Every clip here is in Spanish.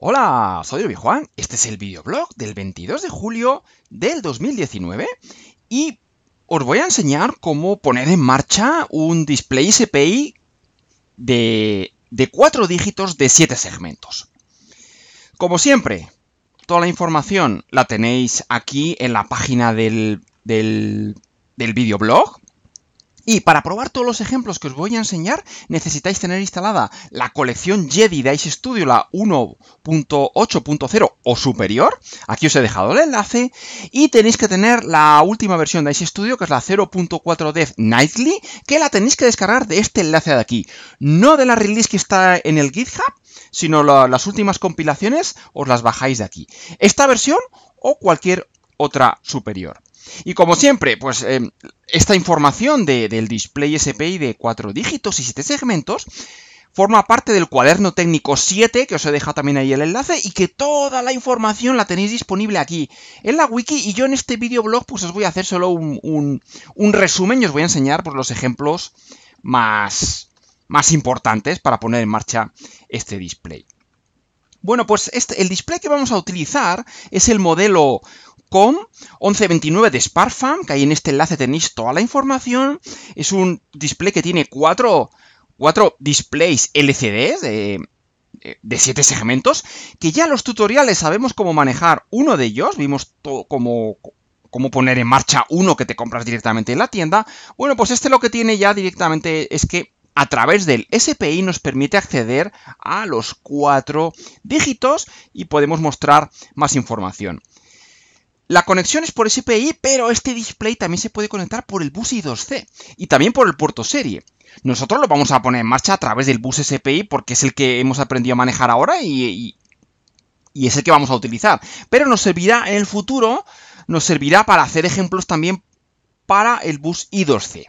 Hola, soy Obi Juan, este es el videoblog del 22 de julio del 2019 y os voy a enseñar cómo poner en marcha un display SPI de, de 4 dígitos de siete segmentos. Como siempre, toda la información la tenéis aquí en la página del, del videoblog y para probar todos los ejemplos que os voy a enseñar, necesitáis tener instalada la colección Jedi de Ice Studio, la 1.8.0 o superior. Aquí os he dejado el enlace. Y tenéis que tener la última versión de Ice Studio, que es la 0.4 Dev Nightly, que la tenéis que descargar de este enlace de aquí. No de la release que está en el GitHub, sino las últimas compilaciones os las bajáis de aquí. Esta versión o cualquier otra superior. Y como siempre, pues em, esta información del display SPI de 4 dígitos y 7 segmentos forma parte del cuaderno técnico 7, que os he dejado también ahí el enlace, y que toda la información la tenéis disponible aquí en la wiki, y yo en este videoblog pues os voy a hacer solo un, resumen y os voy a enseñar pues, los ejemplos más, importantes para poner en marcha este display. Bueno, pues este, el display que vamos a utilizar es el modelo 1129 de Sparfam, que ahí en este enlace tenéis toda la información. Es un display que tiene cuatro, displays LCD de, siete segmentos, que ya los tutoriales sabemos cómo manejar uno de ellos, vimos cómo poner en marcha uno que te compras directamente en la tienda. Bueno, pues este lo que tiene ya directamente es que a través del SPI nos permite acceder a los cuatro dígitos y podemos mostrar más información. La conexión es por SPI, pero este display también se puede conectar por el bus I2C y también por el puerto serie. Nosotros lo vamos a poner en marcha a través del bus SPI porque es el que hemos aprendido a manejar ahora y, es el que vamos a utilizar. Pero nos servirá en el futuro, nos servirá para hacer ejemplos también para el bus I2C.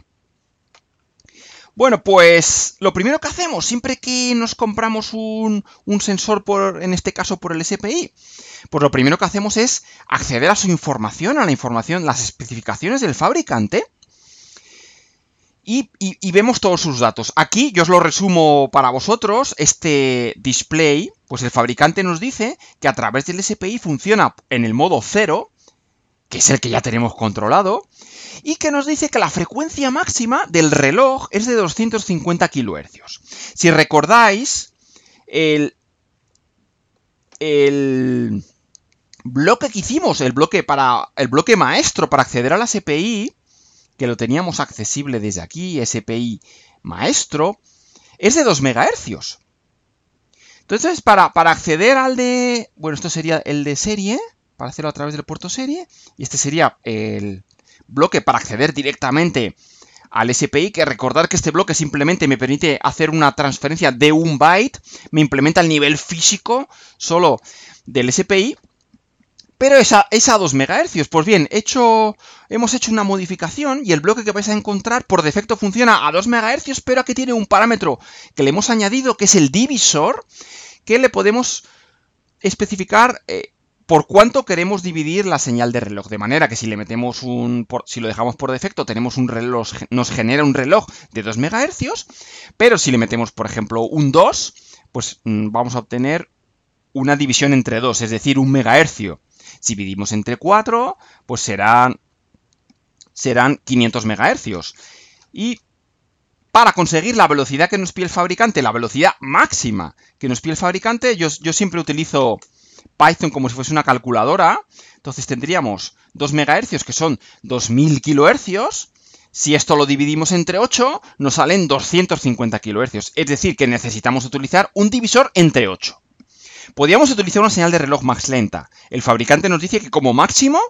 Bueno, pues lo primero que hacemos siempre que nos compramos un, sensor, en este caso por el SPI, pues lo primero que hacemos es acceder a su información, a la información, las especificaciones del fabricante. Y, vemos todos sus datos. Aquí yo os lo resumo para vosotros. Este display, pues el fabricante nos dice que a través del SPI funciona en el modo cero, que es el que ya tenemos controlado, y que nos dice que la frecuencia máxima del reloj es de 250 kHz. Si recordáis, el, el bloque que hicimos, el bloque, para, el bloque maestro para acceder a la SPI, que lo teníamos accesible desde aquí, SPI maestro, es de 2 MHz. Entonces, para, para acceder al de... Bueno, esto sería el de serie para hacerlo a través del puerto serie. Y este sería el bloque para acceder directamente al SPI, que recordar que este bloque simplemente me permite hacer una transferencia de un byte, me implementa el nivel físico solo del SPI, pero es a, 2 MHz. Pues bien, hecho, hemos hecho una modificación y el bloque que vais a encontrar por defecto funciona a 2 MHz, pero aquí tiene un parámetro que le hemos añadido, que es el divisor, que le podemos especificar... Eh, por cuánto queremos dividir la señal de reloj. De manera que si le metemos un. si lo dejamos por defecto, tenemos un reloj. Nos genera un reloj de 2 MHz. Pero si le metemos, por ejemplo, un 2, pues mm, vamos a obtener una división entre 2, es decir, un MHz. Si dividimos entre 4, pues serán. Serán 500 MHz. Y para conseguir la velocidad que nos pide el fabricante, la velocidad máxima que nos pide el fabricante, yo, yo siempre utilizo Python como si fuese una calculadora. Entonces tendríamos 2 MHz, que son 2000 kHz. Si esto lo dividimos entre 8, nos salen 250 kHz. Es decir, que necesitamos utilizar un divisor entre 8. Podríamos utilizar una señal de reloj más lenta. El fabricante nos dice que como máximo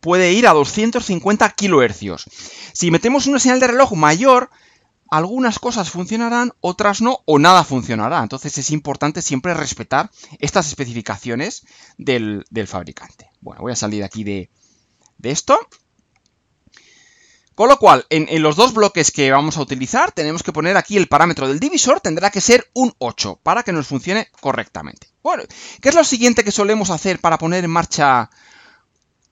puede ir a 250 kHz. Si metemos una señal de reloj mayor, algunas cosas funcionarán, otras no, o nada funcionará. Entonces es importante siempre respetar estas especificaciones del, fabricante. Bueno, voy a salir aquí de, esto. Con lo cual, en, en, los dos bloques que vamos a utilizar, tenemos que poner aquí el parámetro del divisor, tendrá que ser un 8, para que nos funcione correctamente. Bueno, ¿qué es lo siguiente que solemos hacer para poner en marcha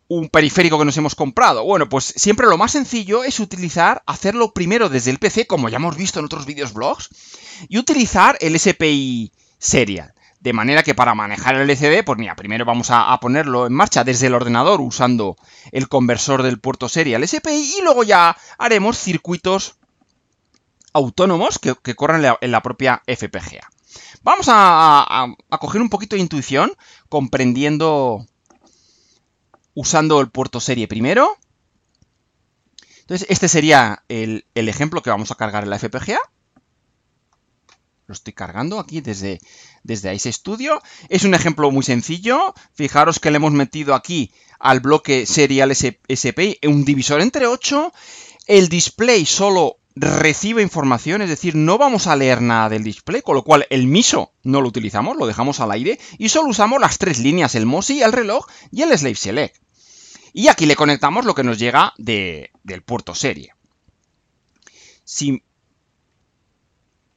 un periférico que nos hemos comprado. Bueno, pues siempre lo más sencillo es utilizar, hacerlo primero desde el PC, como ya hemos visto en otros vídeos blogs, y utilizar el SPI serial. De manera que para manejar el LCD, pues mira, primero vamos a, ponerlo en marcha desde el ordenador usando el conversor del puerto serial SPI y luego ya haremos circuitos autónomos que, corran en la propia FPGA. Vamos a coger un poquito de intuición comprendiendo usando el puerto serie primero. Entonces, este sería el, ejemplo que vamos a cargar en la FPGA. Lo estoy cargando aquí desde, desde Ice Studio. Es un ejemplo muy sencillo. Fijaros que le hemos metido aquí al bloque serial SPI un divisor entre 8. El display solo recibe información, es decir, no vamos a leer nada del display, con lo cual el MISO no lo utilizamos, lo dejamos al aire y solo usamos las tres líneas, el MOSI, el reloj y el Slave Select. Y aquí le conectamos lo que nos llega del puerto serie. Si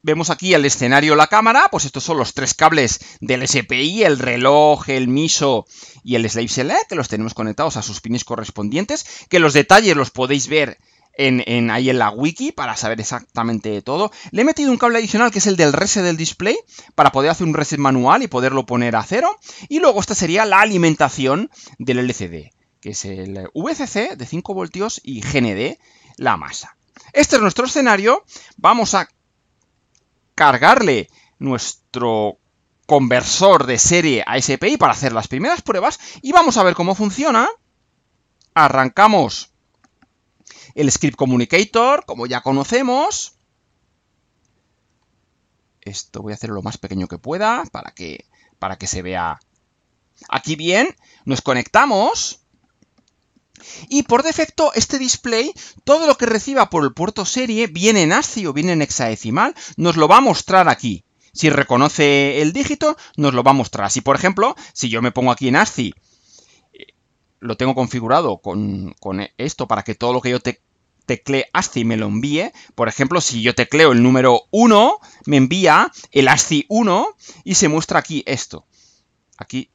vemos aquí el escenario, la cámara, pues estos son los tres cables del SPI, el reloj, el MISO y el Slave Select, que los tenemos conectados a sus pines correspondientes, que los detalles los podéis ver en, ahí en la wiki para saber exactamente todo. Le he metido un cable adicional que es el del reset del display para poder hacer un reset manual y poderlo poner a cero. Y luego esta sería la alimentación del LCD que es el VCC de 5 voltios y GND, la masa. Este es nuestro escenario. Vamos a cargarle nuestro conversor de serie a SPI para hacer las primeras pruebas y vamos a ver cómo funciona. Arrancamos el script communicator, como ya conocemos. Esto voy a hacerlo lo más pequeño que pueda para que, para que se vea aquí bien. Nos conectamos y por defecto, este display, todo lo que reciba por el puerto serie, viene en ASCII o viene en hexadecimal, nos lo va a mostrar aquí. Si reconoce el dígito, nos lo va a mostrar. Así, por ejemplo, si yo me pongo aquí en ASCII, eh, lo tengo configurado con, esto para que todo lo que yo te, teclee ASCII me lo envíe. Por ejemplo, si yo tecleo el número 1, me envía el ASCII 1 y se muestra aquí esto. Aquí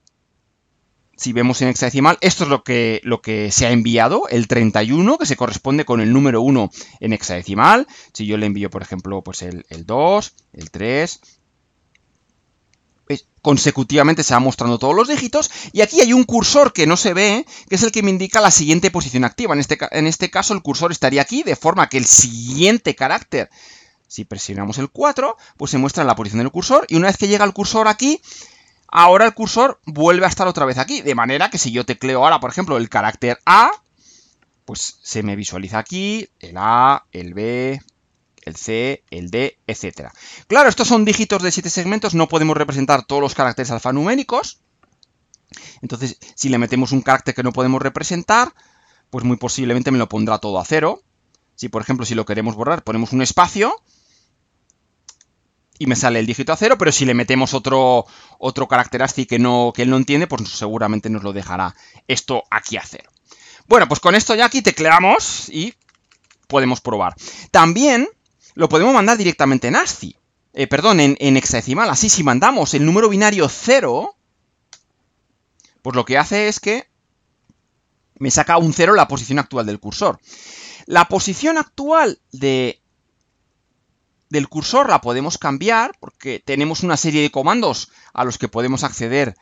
si vemos en hexadecimal, esto es lo que, lo que se ha enviado, el 31, que se corresponde con el número 1 en hexadecimal. Si yo le envío, por ejemplo, pues el, el 2, el 3, pues, consecutivamente se va mostrando todos los dígitos y aquí hay un cursor que no se ve, que es el que me indica la siguiente posición activa. En este, en este caso el cursor estaría aquí, de forma que el siguiente carácter, si presionamos el 4, pues se muestra la posición del cursor y una vez que llega el cursor aquí, ahora el cursor vuelve a estar otra vez aquí. De manera que si yo tecleo ahora, por ejemplo, el carácter A, pues se me visualiza aquí el A, el B, el C, el D, etc. Claro, estos son dígitos de siete segmentos, no podemos representar todos los caracteres alfanuméricos. Entonces, si le metemos un carácter que no podemos representar, pues muy posiblemente me lo pondrá todo a cero. Si, por ejemplo, si lo queremos borrar, ponemos un espacio, y me sale el dígito a cero, pero si le metemos otro, otro carácter ASCII que, no, que él no entiende, pues seguramente nos lo dejará esto aquí a cero. Bueno, pues con esto ya aquí tecleamos y podemos probar. También lo podemos mandar directamente en ASCII, eh, perdón, en, en hexadecimal. Así, si mandamos el número binario 0, pues lo que hace es que me saca un 0 la posición actual del cursor. La posición actual de del cursor la podemos cambiar porque tenemos una serie de comandos a los que podemos acceder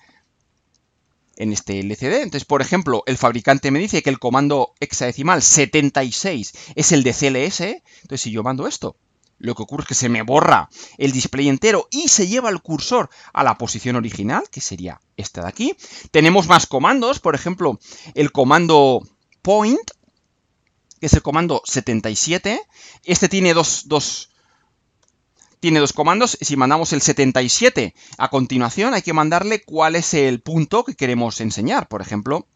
en este LCD. Entonces, por ejemplo, el fabricante me dice que el comando hexadecimal 76 es el de CLS. Entonces, si yo mando esto, lo que ocurre es que se me borra el display entero y se lleva el cursor a la posición original, que sería esta de aquí. Tenemos más comandos, por ejemplo, el comando point, que es el comando 77. Este tiene dos, dos tiene dos comandos. Si mandamos el 77 a continuación, hay que mandarle cuál es el punto que queremos enseñar. Por ejemplo,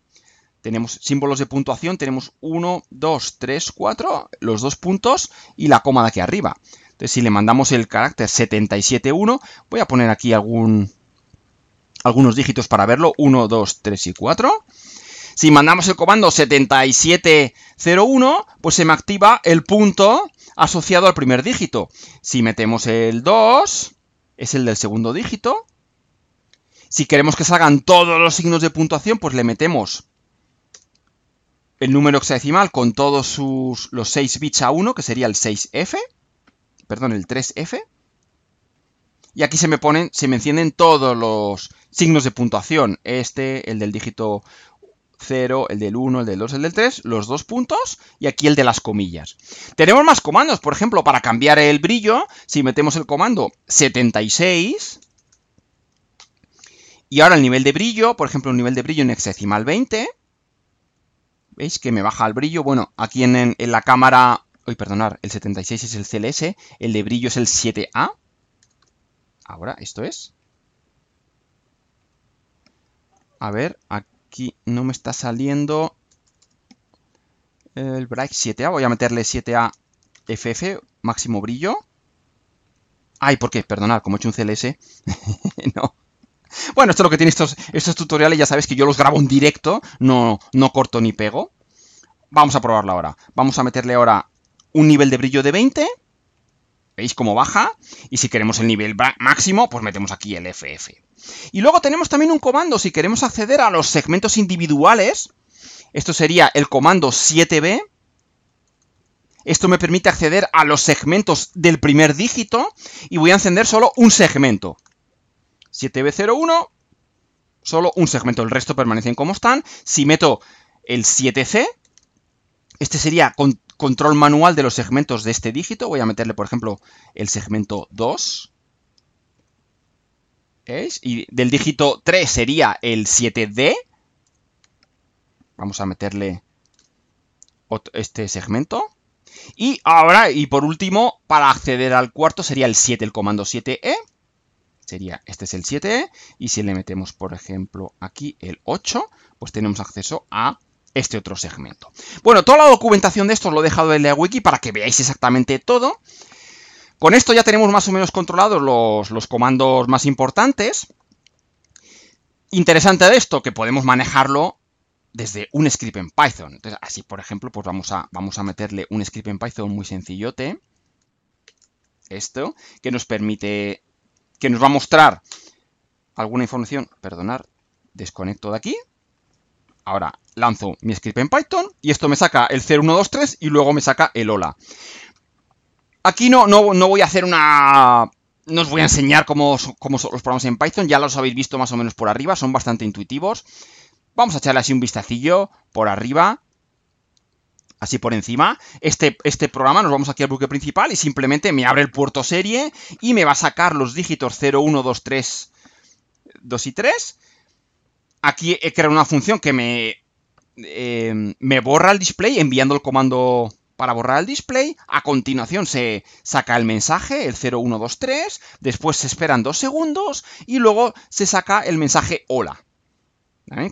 tenemos símbolos de puntuación, tenemos 1, 2, 3, 4, los dos puntos y la coma de aquí arriba. Entonces, si le mandamos el carácter 771, voy a poner aquí algún, algunos dígitos para verlo, 1, 2, 3 y 4. Si mandamos el comando 7701, pues se me activa el punto asociado al primer dígito. Si metemos el 2, es el del segundo dígito. Si queremos que salgan todos los signos de puntuación, pues le metemos el número hexadecimal con todos sus, los 6 bits a 1, que sería el 6F, perdón, el 3F. Y aquí se me ponen, se me encienden todos los signos de puntuación. Este, el del dígito 0, el del 1, el del 2, el del 3, los dos puntos y aquí el de las comillas. Tenemos más comandos, por ejemplo, para cambiar el brillo, si metemos el comando 76 y ahora el nivel de brillo, por ejemplo, un nivel de brillo en hexadecimal 20, ¿veis que me baja el brillo? Bueno, aquí en, la cámara, uy, perdonar, el 76 es el CLS, el de brillo es el 7A, ahora esto es, a ver, aquí aquí no me está saliendo el Bright, 7A. Voy a meterle 7A FF, máximo brillo. Ay, ¿por qué? Perdonad, como he hecho un CLS. no. Bueno, esto es lo que tiene estos, tutoriales, ya sabes que yo los grabo en directo, no, no corto ni pego. Vamos a probarlo ahora. Vamos a meterle ahora un nivel de brillo de 20 ¿Veis cómo baja? Y si queremos el nivel máximo, pues metemos aquí el FF. Y luego tenemos también un comando, si queremos acceder a los segmentos individuales, esto sería el comando 7B. Esto me permite acceder a los segmentos del primer dígito y voy a encender solo un segmento. 7B01, solo un segmento, el resto permanecen como están. Si meto el 7C, este sería con Control manual de los segmentos de este dígito. Voy a meterle, por ejemplo, el segmento 2. ¿Veis? Y del dígito 3 sería el 7D. Vamos a meterle este segmento. Y ahora, y por último, para acceder al cuarto sería el 7, el comando 7E. E. Sería, este es el 7E. E. Y si le metemos, por ejemplo, aquí el 8, pues tenemos acceso a este otro segmento. Bueno, toda la documentación de esto os lo he dejado en la wiki para que veáis exactamente todo. Con esto ya tenemos más o menos controlados los, comandos más importantes. Interesante de esto, que podemos manejarlo desde un script en Python. Entonces, así, por ejemplo, pues vamos a, vamos a meterle un script en Python muy sencillote. Esto, que nos permite, que nos va a mostrar alguna información. Perdonar, desconecto de aquí. Ahora lanzo mi script en Python y esto me saca el 0123 y luego me saca el hola. Aquí no, no, voy a hacer una... No os voy a enseñar cómo, son los programas en Python, ya los habéis visto más o menos por arriba, son bastante intuitivos. Vamos a echarle así un vistacillo por arriba, así por encima. Este, este programa nos vamos aquí al buque principal y simplemente me abre el puerto serie y me va a sacar los dígitos 0, 1, 2, 3, 2 y 3. Aquí he creado una función que me Em, me borra el display enviando el comando para borrar el display. A continuación se saca el mensaje, el 0123, después se esperan dos segundos y luego se saca el mensaje hola.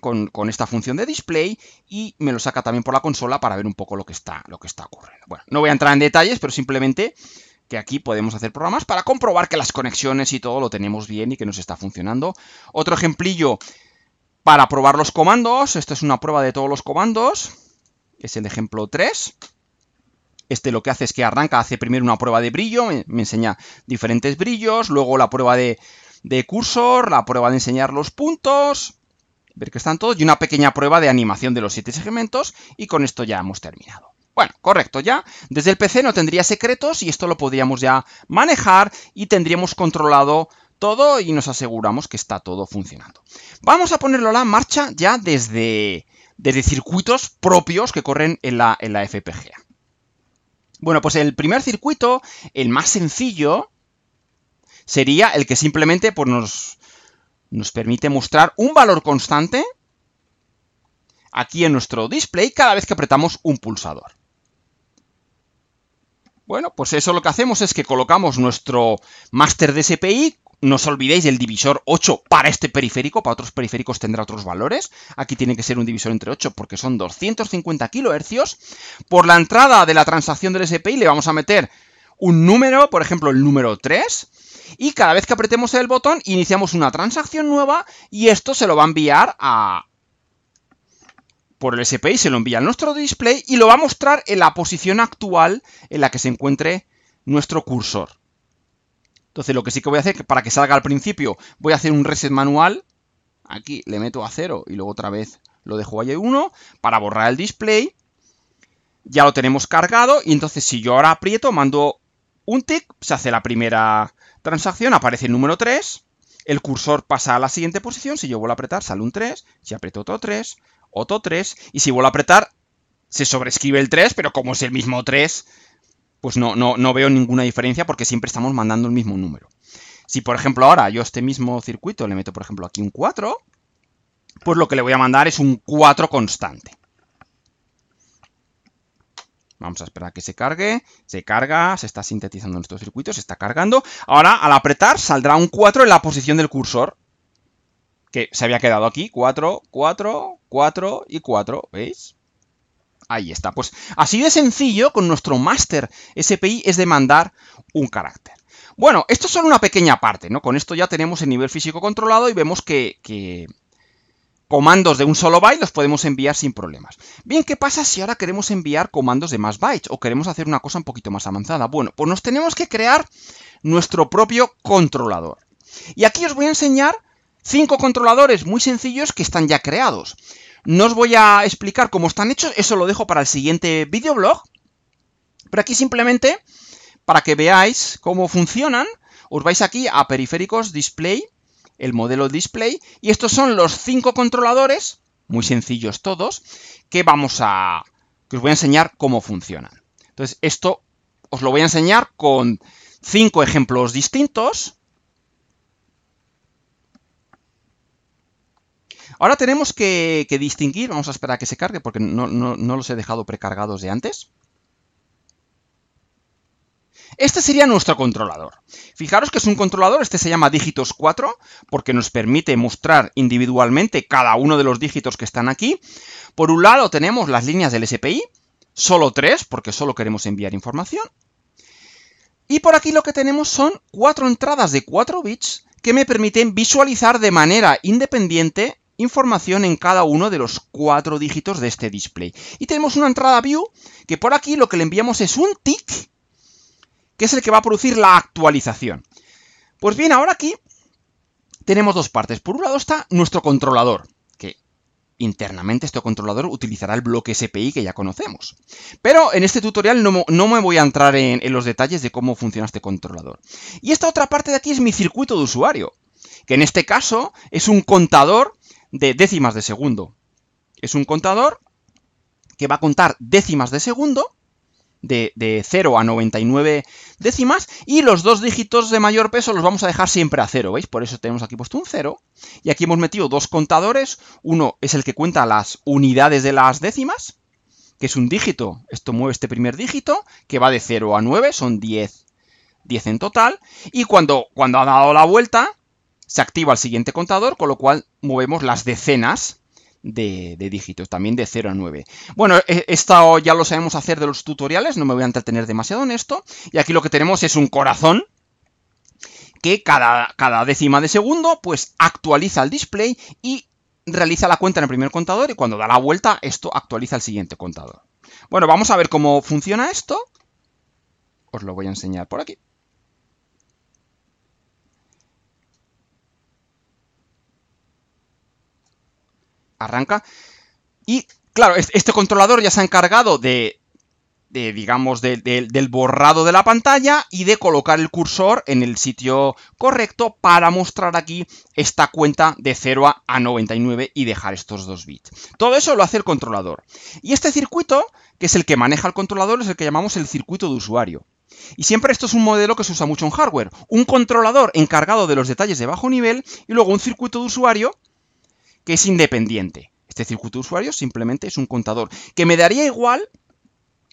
Con, esta función de display y me lo saca también por la consola para ver un poco lo que está, lo que está ocurriendo. Bueno, no voy a entrar en detalles, pero simplemente que aquí podemos hacer programas para comprobar que las conexiones y todo lo tenemos bien y que nos está funcionando. Otro ejemplillo para probar los comandos, esto es una prueba de todos los comandos, es el ejemplo 3. Este lo que hace es que arranca, hace primero una prueba de brillo, me, enseña diferentes brillos, luego la prueba de, de cursor, la prueba de enseñar los puntos, ver que están todos, y una pequeña prueba de animación de los siete segmentos, y con esto ya hemos terminado. Bueno, correcto, ya desde el PC no tendría secretos y esto lo podríamos ya manejar y tendríamos controlado todo y nos aseguramos que está todo funcionando. Vamos a ponerlo a la marcha ya desde, desde circuitos propios que corren en la, FPGA. Bueno, pues el primer circuito, el más sencillo, sería el que simplemente pues, nos, nos permite mostrar un valor constante aquí en nuestro display cada vez que apretamos un pulsador. Bueno, pues eso lo que hacemos es que colocamos nuestro master SPI no os olvidéis del divisor 8 para este periférico, para otros periféricos tendrá otros valores. Aquí tiene que ser un divisor entre 8 porque son 250 kHz. Por la entrada de la transacción del SPI le vamos a meter un número, por ejemplo el número 3, y cada vez que apretemos el botón iniciamos una transacción nueva y esto se lo va a enviar a... por el SPI, se lo envía a nuestro display y lo va a mostrar en la posición actual en la que se encuentre nuestro cursor. Entonces lo que sí que voy a hacer, para que salga al principio, voy a hacer un reset manual. Aquí le meto a 0 y luego otra vez lo dejo ahí 1 para borrar el display. Ya lo tenemos cargado y entonces si yo ahora aprieto, mando un tick, se hace la primera transacción, aparece el número 3, el cursor pasa a la siguiente posición, si yo vuelvo a apretar sale un 3, si aprieto otro 3, otro 3 y si vuelvo a apretar se sobrescribe el 3, pero como es el mismo 3, pues no, no, no veo ninguna diferencia porque siempre estamos mandando el mismo número. Si por ejemplo ahora yo este mismo circuito le meto por ejemplo aquí un 4, pues lo que le voy a mandar es un 4 constante. Vamos a esperar a que se cargue. Se carga, se está sintetizando nuestro circuito, se está cargando. Ahora, al apretar, saldrá un 4 en la posición del cursor. Que se había quedado aquí. 4, 4, 4 y 4. ¿Veis? Ahí está. Pues así de sencillo con nuestro master SPI es de mandar un carácter. Bueno, esto es solo una pequeña parte, ¿no? Con esto ya tenemos el nivel físico controlado y vemos que, que comandos de un solo byte los podemos enviar sin problemas. Bien, ¿qué pasa si ahora queremos enviar comandos de más bytes o queremos hacer una cosa un poquito más avanzada? Bueno, pues nos tenemos que crear nuestro propio controlador. Y aquí os voy a enseñar cinco controladores muy sencillos que están ya creados. No os voy a explicar cómo están hechos, eso lo dejo para el siguiente videoblog. Pero aquí simplemente, para que veáis cómo funcionan, os vais aquí a periféricos, display, el modelo display, y estos son los cinco controladores, muy sencillos todos, que vamos a... que os voy a enseñar cómo funcionan. Entonces, esto os lo voy a enseñar con cinco ejemplos distintos, Ahora tenemos que, distinguir, vamos a esperar a que se cargue porque no, los he dejado precargados de antes. Este sería nuestro controlador. Fijaros que es un controlador, este se llama dígitos 4, porque nos permite mostrar individualmente cada uno de los dígitos que están aquí. Por un lado tenemos las líneas del SPI, solo 3, porque solo queremos enviar información. Y por aquí lo que tenemos son cuatro entradas de 4 bits que me permiten visualizar de manera independiente información en cada uno de los cuatro dígitos de este display. Y tenemos una entrada view que por aquí lo que le enviamos es un tick, que es el que va a producir la actualización. Pues bien, ahora aquí tenemos dos partes. Por un lado está nuestro controlador, que internamente este controlador utilizará el bloque SPI que ya conocemos. Pero en este tutorial no, me voy a entrar en los detalles de cómo funciona este controlador. Y esta otra parte de aquí es mi circuito de usuario, que en este caso es un contador de décimas de segundo. Es un contador que va a contar décimas de segundo, de, 0 a 99 décimas, y los dos dígitos de mayor peso los vamos a dejar siempre a 0, ¿veis? Por eso tenemos aquí puesto un 0, y aquí hemos metido dos contadores, uno es el que cuenta las unidades de las décimas, que es un dígito, esto mueve este primer dígito, que va de 0 a 9, son 10, 10 en total, y cuando, cuando ha dado la vuelta, se activa el siguiente contador, con lo cual movemos las decenas de, dígitos, también de 0 a 9. Bueno, e, esto ya lo sabemos hacer de los tutoriales, no me voy a entretener demasiado en esto. Y aquí lo que tenemos es un corazón que cada, cada décima de segundo pues actualiza el display y realiza la cuenta en el primer contador y cuando da la vuelta esto actualiza el siguiente contador. Bueno, vamos a ver cómo funciona esto. Os lo voy a enseñar por aquí. arranca. Y claro, este controlador ya se ha encargado de, digamos, del borrado de la pantalla y de colocar el cursor en el sitio correcto para mostrar aquí esta cuenta de 0 a 99 y dejar estos dos bits. Todo eso lo hace el controlador. Y este circuito, que es el que maneja el controlador, es el que llamamos el circuito de usuario. Y siempre esto es un modelo que se usa mucho en hardware. Un controlador encargado de los detalles de bajo nivel y luego un circuito de usuario que es independiente. Este circuito de usuario simplemente es un contador, que me daría igual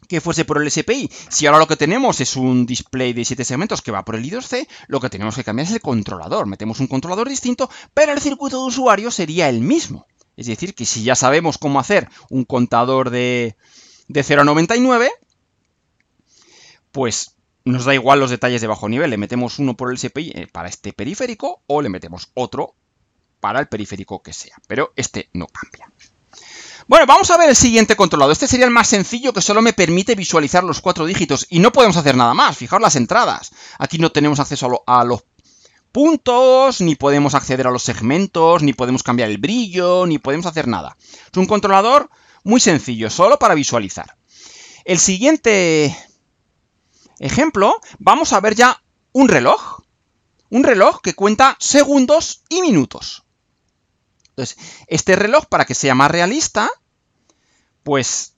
que fuese por el SPI. Si ahora lo que tenemos es un display de 7 segmentos que va por el I2C, lo que tenemos que cambiar es el controlador. Metemos un controlador distinto, pero el circuito de usuario sería el mismo. Es decir, que si ya sabemos cómo hacer un contador de, de 0 a 99, pues nos da igual los detalles de bajo nivel. Le metemos uno por el SPI eh, para este periférico o le metemos otro para el periférico que sea, pero este no cambia. Bueno, vamos a ver el siguiente controlador. Este sería el más sencillo que solo me permite visualizar los cuatro dígitos y no podemos hacer nada más. Fijaos las entradas. Aquí no tenemos acceso a, a los puntos, ni podemos acceder a los segmentos, ni podemos cambiar el brillo, ni podemos hacer nada. Es un controlador muy sencillo, solo para visualizar. El siguiente ejemplo, vamos a ver ya un reloj. Un reloj que cuenta segundos y minutos. Entonces, este reloj, para que sea más realista, pues...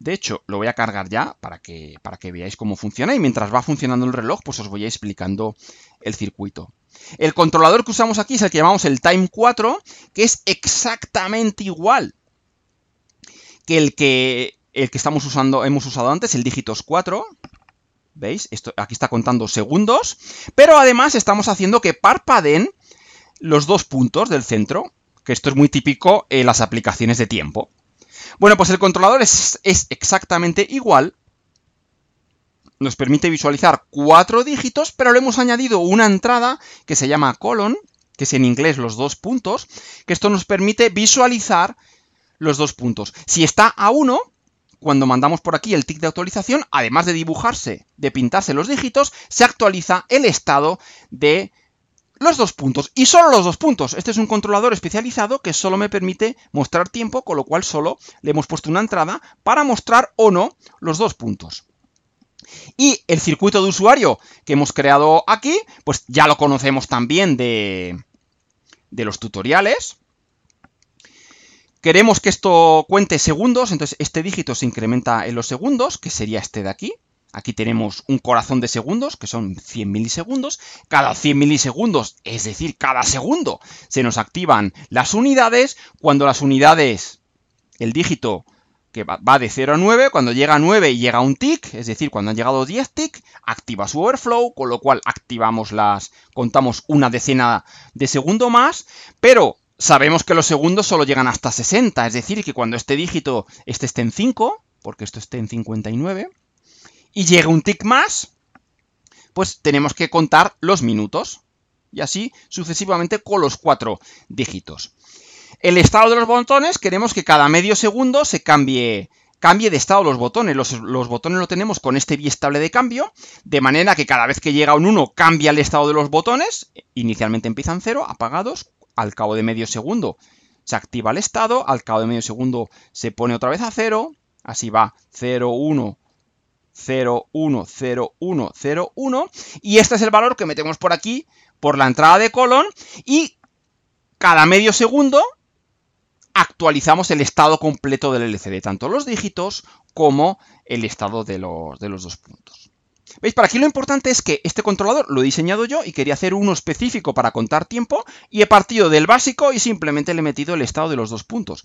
De hecho, lo voy a cargar ya para que, para que veáis cómo funciona y mientras va funcionando el reloj, pues os voy a ir explicando el circuito. El controlador que usamos aquí es el que llamamos el Time 4, que es exactamente igual que el que, el que estamos usando, hemos usado antes, el dígitos 4. ¿Veis? Esto, aquí está contando segundos. Pero además estamos haciendo que parpadeen los dos puntos del centro, que esto es muy típico en las aplicaciones de tiempo. Bueno, pues el controlador es, exactamente igual. Nos permite visualizar cuatro dígitos, pero le hemos añadido una entrada que se llama colon, que es en inglés los dos puntos, que esto nos permite visualizar los dos puntos. Si está a uno, cuando mandamos por aquí el tick de actualización, además de dibujarse, de pintarse los dígitos, se actualiza el estado de los dos puntos, y solo los dos puntos. Este es un controlador especializado que solo me permite mostrar tiempo, con lo cual solo le hemos puesto una entrada para mostrar o no los dos puntos. Y el circuito de usuario que hemos creado aquí, pues ya lo conocemos también de, de los tutoriales. Queremos que esto cuente segundos, entonces este dígito se incrementa en los segundos, que sería este de aquí, Aquí tenemos un corazón de segundos, que son 100 milisegundos. Cada 100 milisegundos, es decir, cada segundo, se nos activan las unidades. Cuando las unidades, el dígito que va de 0 a 9, cuando llega a 9 y llega un tick, es decir, cuando han llegado 10 tick, activa su overflow, con lo cual activamos las, contamos una decena de segundo más, pero sabemos que los segundos solo llegan hasta 60, es decir, que cuando este dígito, este esté en 5, porque esto esté en 59, y llega un tick más, pues tenemos que contar los minutos y así sucesivamente con los cuatro dígitos. El estado de los botones, queremos que cada medio segundo se cambie, cambie de estado los botones. Los, botones lo tenemos con este biestable de cambio, de manera que cada vez que llega un 1 cambia el estado de los botones. Inicialmente empiezan 0, apagados, al cabo de medio segundo se activa el estado, al cabo de medio segundo se pone otra vez a 0, así va 0, 1, 010101 y este es el valor que metemos por aquí por la entrada de colon y cada medio segundo actualizamos el estado completo del LCD, tanto los dígitos como el estado de los, de los dos puntos. ¿Veis? Para aquí lo importante es que este controlador lo he diseñado yo y quería hacer uno específico para contar tiempo y he partido del básico y simplemente le he metido el estado de los dos puntos.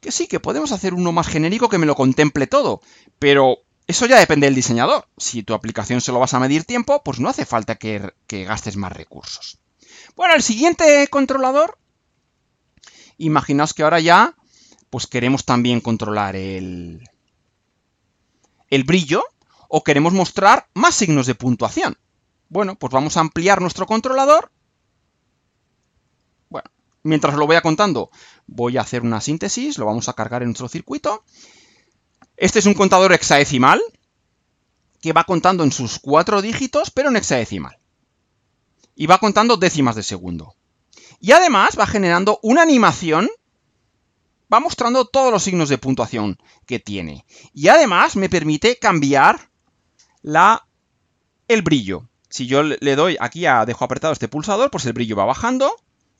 Que sí, que podemos hacer uno más genérico que me lo contemple todo, pero eso ya depende del diseñador. Si tu aplicación se lo vas a medir tiempo, pues no hace falta que, gastes más recursos. Bueno, el siguiente controlador. Imaginaos que ahora ya, pues queremos también controlar el, el brillo o queremos mostrar más signos de puntuación. Bueno, pues vamos a ampliar nuestro controlador. Bueno, mientras lo voy a contando, voy a hacer una síntesis, lo vamos a cargar en nuestro circuito este es un contador hexadecimal que va contando en sus cuatro dígitos, pero en hexadecimal. Y va contando décimas de segundo. Y además va generando una animación, va mostrando todos los signos de puntuación que tiene. Y además me permite cambiar la, el brillo. Si yo le doy aquí a dejo apretado este pulsador, pues el brillo va bajando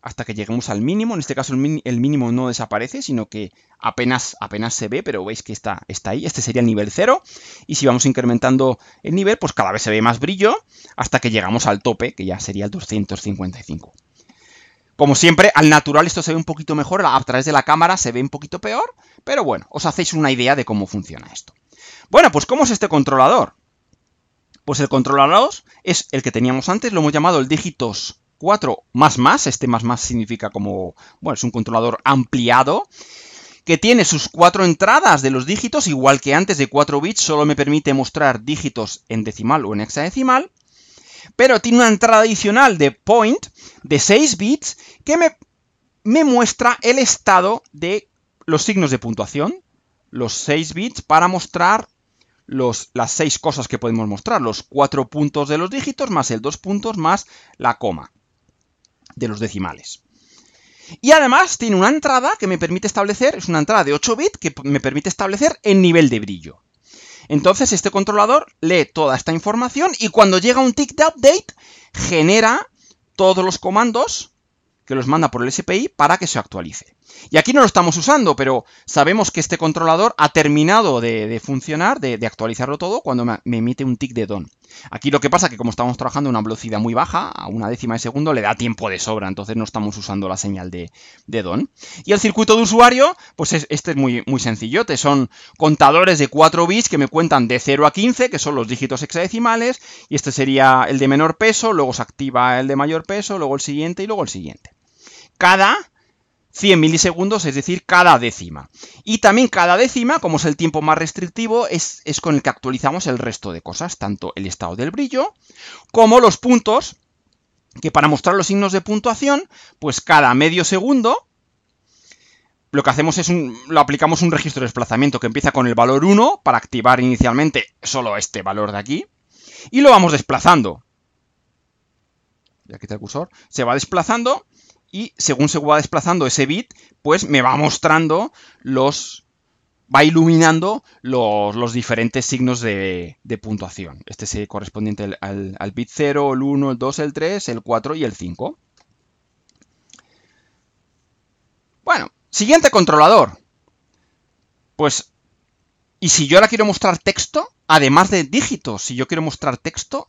hasta que lleguemos al mínimo. En este caso el, mínimo no desaparece, sino que apenas, apenas, se ve, pero veis que está, está ahí. Este sería el nivel 0. Y si vamos incrementando el nivel, pues cada vez se ve más brillo hasta que llegamos al tope, que ya sería el 255. Como siempre, al natural esto se ve un poquito mejor, a través de la cámara se ve un poquito peor, pero bueno, os hacéis una idea de cómo funciona esto. Bueno, pues ¿cómo es este controlador? Pues el controlador es el que teníamos antes, lo hemos llamado el dígitos 4 más más, este más más significa como, bueno, es un controlador ampliado, que tiene sus cuatro entradas de los dígitos, igual que antes de 4 bits, solo me permite mostrar dígitos en decimal o en hexadecimal, pero tiene una entrada adicional de point de 6 bits que me, muestra el estado de los signos de puntuación, los 6 bits, para mostrar las 6 cosas que podemos mostrar, los cuatro puntos de los dígitos más el 2 puntos más la coma de los decimales. Y además tiene una entrada que me permite establecer, es una entrada de 8 bits que me permite establecer el nivel de brillo. Entonces este controlador lee toda esta información y cuando llega un tick de update genera todos los comandos que los manda por el SPI para que se actualice. Y aquí no lo estamos usando, pero sabemos que este controlador ha terminado de, funcionar, de, actualizarlo todo cuando me, me emite un tick de DON. Aquí lo que pasa es que como estamos trabajando a una velocidad muy baja, a una décima de segundo, le da tiempo de sobra, entonces no estamos usando la señal de, DON. Y el circuito de usuario, pues este es muy, muy sencillote, son contadores de 4 bits que me cuentan de 0 a 15, que son los dígitos hexadecimales, y este sería el de menor peso, luego se activa el de mayor peso, luego el siguiente y luego el siguiente. Cada 100 milisegundos, es decir, cada décima. Y también cada décima, como es el tiempo más restrictivo, es, con el que actualizamos el resto de cosas, tanto el estado del brillo como los puntos, que para mostrar los signos de puntuación, pues cada medio segundo, lo que hacemos es un, lo aplicamos un registro de desplazamiento que empieza con el valor 1 para activar inicialmente solo este valor de aquí, y lo vamos desplazando. ya quita el cursor, se va desplazando y según se va desplazando ese bit, pues me va mostrando los... va iluminando los, diferentes signos de, puntuación. Este es correspondiente al, bit 0, el 1, el 2, el 3, el 4 y el 5. Bueno, siguiente controlador. Pues, y si yo ahora quiero mostrar texto, además de dígitos, si yo quiero mostrar texto,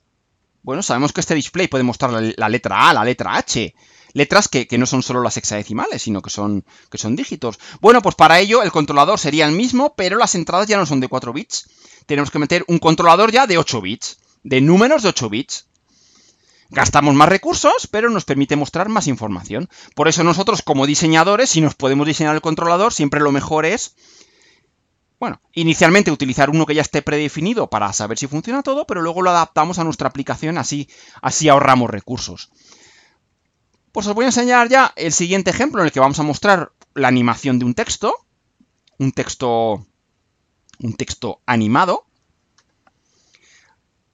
bueno, sabemos que este display puede mostrar la letra A, la letra H, letras que, no son solo las hexadecimales, sino que son, que son dígitos. Bueno, pues para ello el controlador sería el mismo, pero las entradas ya no son de 4 bits. Tenemos que meter un controlador ya de 8 bits, de números de 8 bits. Gastamos más recursos, pero nos permite mostrar más información. Por eso nosotros como diseñadores, si nos podemos diseñar el controlador, siempre lo mejor es bueno, inicialmente utilizar uno que ya esté predefinido para saber si funciona todo, pero luego lo adaptamos a nuestra aplicación, así, así ahorramos recursos. Pues os voy a enseñar ya el siguiente ejemplo en el que vamos a mostrar la animación de un texto. Un texto. Un texto animado.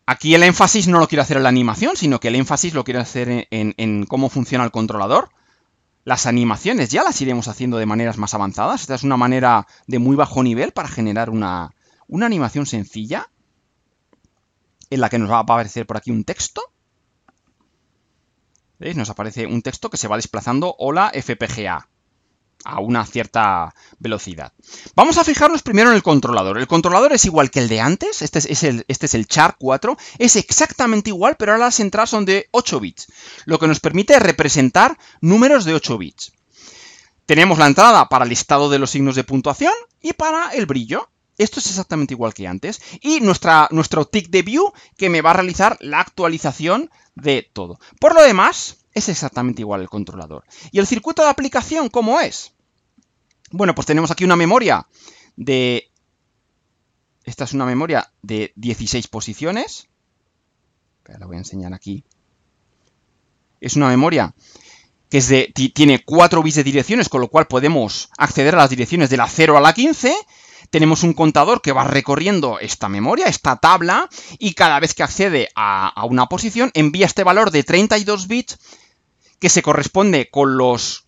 Aquí el énfasis no lo quiero hacer en la animación, sino que el énfasis lo quiero hacer en, cómo funciona el controlador. Las animaciones ya las iremos haciendo de maneras más avanzadas. Esta es una manera de muy bajo nivel para generar una, una animación sencilla en la que nos va a aparecer por aquí un texto nos aparece un texto que se va desplazando hola FPGA a una cierta velocidad. Vamos a fijarnos primero en el controlador. El controlador es igual que el de antes, este es, este el, char 4, es exactamente igual, pero ahora las entradas son de 8 bits, lo que nos permite representar números de 8 bits. Tenemos la entrada para el listado de los signos de puntuación y para el brillo. Esto es exactamente igual que antes. Y nuestra, nuestro tick de view que me va a realizar la actualización de todo. Por lo demás, es exactamente igual el controlador. ¿Y el circuito de aplicación cómo es? Bueno, pues tenemos aquí una memoria de... Esta es una memoria de 16 posiciones. La voy a enseñar aquí. Es una memoria que es de, tiene 4 bits de direcciones, con lo cual podemos acceder a las direcciones de la 0 a la 15 tenemos un contador que va recorriendo esta memoria, esta tabla, y cada vez que accede a, una posición envía este valor de 32 bits que se corresponde con los...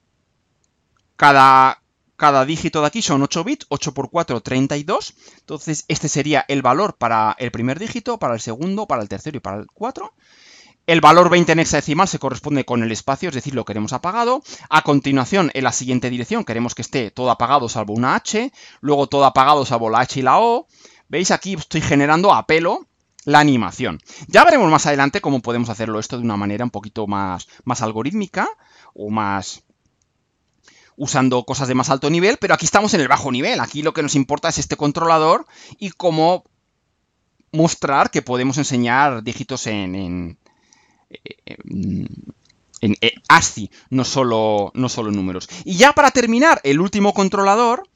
Cada, cada dígito de aquí son 8 bits, 8 por 4, 32. Entonces, este sería el valor para el primer dígito, para el segundo, para el tercero y para el 4. El valor 20 en hexadecimal se corresponde con el espacio, es decir, lo queremos apagado. A continuación, en la siguiente dirección queremos que esté todo apagado salvo una H, luego todo apagado salvo la H y la O. ¿Veis? Aquí estoy generando a pelo la animación. Ya veremos más adelante cómo podemos hacerlo esto de una manera un poquito más, más algorítmica o más, usando cosas de más alto nivel, pero aquí estamos en el bajo nivel. Aquí lo que nos importa es este controlador y cómo mostrar que podemos enseñar dígitos en, eh, mm, en eh, ASCII, no solo, no números. Y ya para terminar, el último controlador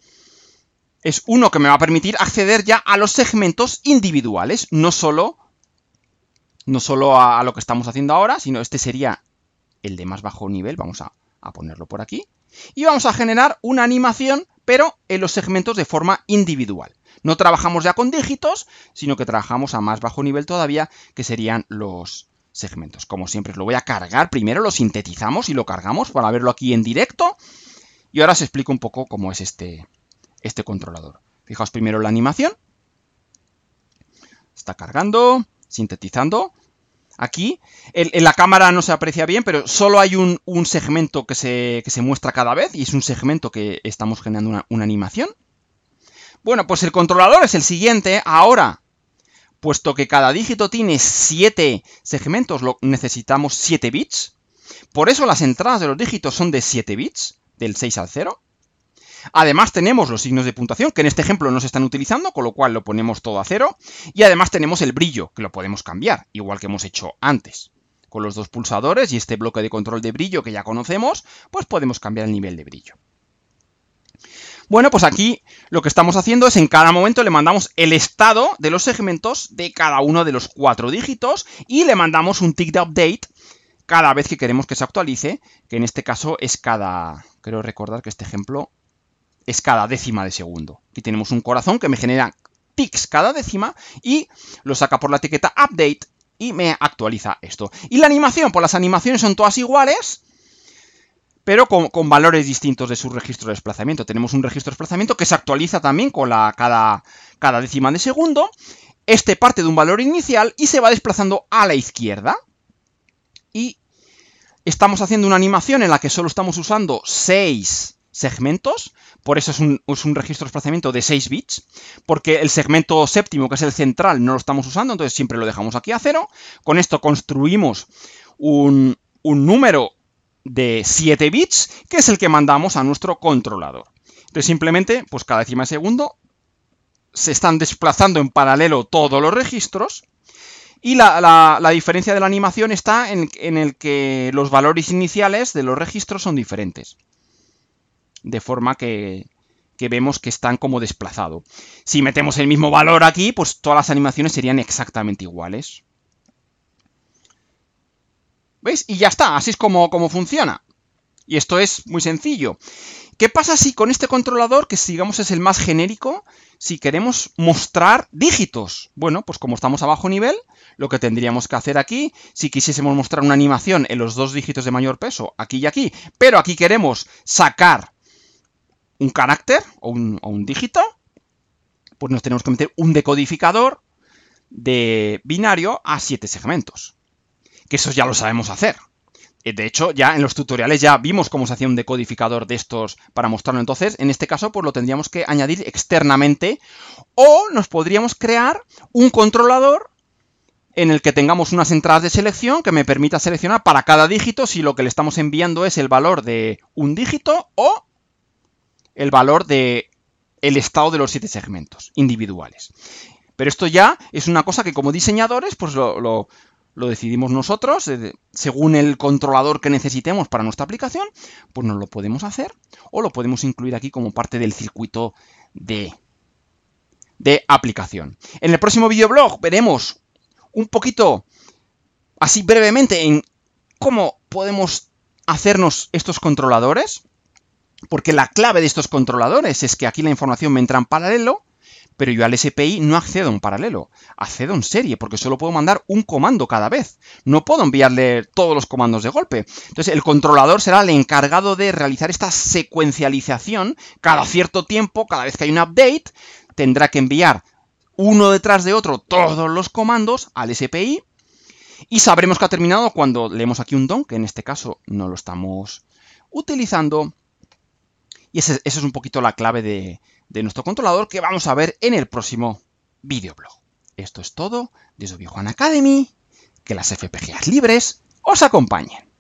es uno que me va a permitir acceder ya a los segmentos individuales, no solo, no solo a, lo que estamos haciendo ahora, sino este sería el de más bajo nivel, vamos a ponerlo por aquí, y vamos a generar una animación, pero en los segmentos de forma individual. No trabajamos ya con dígitos, sino que trabajamos a más bajo nivel todavía, que serían los, segmentos. Como siempre, lo voy a cargar. Primero lo sintetizamos y lo cargamos para verlo aquí en directo. Y ahora os explico un poco cómo es este, este controlador. Fijaos primero la animación. Está cargando, sintetizando. Aquí, en, la cámara no se aprecia bien, pero solo hay un, segmento que se, muestra cada vez y es un segmento que estamos generando una animación. Bueno, pues el controlador es el siguiente. Ahora puesto que cada dígito tiene 7 segmentos, lo, necesitamos 7 bits. Por eso las entradas de los dígitos son de 7 bits, del 6 al 0. Además tenemos los signos de puntuación, que en este ejemplo no se están utilizando, con lo cual lo ponemos todo a cero. Y además tenemos el brillo, que lo podemos cambiar, igual que hemos hecho antes. Con los dos pulsadores y este bloque de control de brillo que ya conocemos, pues podemos cambiar el nivel de brillo. Bueno, pues aquí lo que estamos haciendo es en cada momento le mandamos el estado de los segmentos de cada uno de los cuatro dígitos y le mandamos un tick de update cada vez que queremos que se actualice, que en este caso es cada, creo recordar que este ejemplo es cada décima de segundo. Aquí tenemos un corazón que me genera ticks cada décima y lo saca por la etiqueta update y me actualiza esto. Y la animación, pues las animaciones son todas iguales, pero con, valores distintos de su registro de desplazamiento. Tenemos un registro de desplazamiento que se actualiza también con la, cada, décima de segundo. Este parte de un valor inicial y se va desplazando a la izquierda. Y estamos haciendo una animación en la que solo estamos usando 6 segmentos, por eso es un, es un, registro de desplazamiento de 6 bits, porque el segmento séptimo, que es el central, no lo estamos usando, entonces siempre lo dejamos aquí a cero. Con esto construimos un, un número de 7 bits, que es el que mandamos a nuestro controlador. Entonces simplemente, pues cada décima de segundo, se están desplazando en paralelo todos los registros. Y la, diferencia de la animación está en, el que los valores iniciales de los registros son diferentes. De forma que, que vemos que están como desplazados. Si metemos el mismo valor aquí, pues todas las animaciones serían exactamente iguales. ¿Veis? Y ya está, así es como, funciona. Y esto es muy sencillo. ¿Qué pasa si con este controlador, que digamos es el más genérico, si queremos mostrar dígitos? Bueno, pues como estamos a bajo nivel, lo que tendríamos que hacer aquí, si quisiésemos mostrar una animación en los dos dígitos de mayor peso, aquí y aquí, pero aquí queremos sacar un carácter o un, o un dígito, pues nos tenemos que meter un decodificador de binario a siete segmentos que eso ya lo sabemos hacer. Eh, de hecho, ya en los tutoriales ya vimos cómo se hacía un decodificador de estos para mostrarlo. Entonces, en este caso, pues lo tendríamos que añadir externamente o nos podríamos crear un controlador en el que tengamos unas entradas de selección que me permita seleccionar para cada dígito si lo que le estamos enviando es el valor de un dígito o el valor de el estado de los siete segmentos individuales. Pero esto ya es una cosa que como diseñadores pues lo, lo lo decidimos nosotros, eh, según el controlador que necesitemos para nuestra aplicación, pues nos lo podemos hacer o lo podemos incluir aquí como parte del circuito de, de aplicación. En el próximo videoblog veremos un poquito, así brevemente, en cómo podemos hacernos estos controladores, porque la clave de estos controladores es que aquí la información me entra en paralelo, pero yo al SPI no accedo en paralelo, accedo en serie, porque solo puedo mandar un comando cada vez. No puedo enviarle todos los comandos de golpe. Entonces, el controlador será el encargado de realizar esta secuencialización cada cierto tiempo, cada vez que hay un update, tendrá que enviar uno detrás de otro todos los comandos al SPI y sabremos que ha terminado cuando leemos aquí un don, que en este caso no lo estamos utilizando. Y esa es un poquito la clave de, de nuestro controlador que vamos a ver en el próximo videoblog. Esto es todo desde Obi Academy. Que las FPGAs libres os acompañen.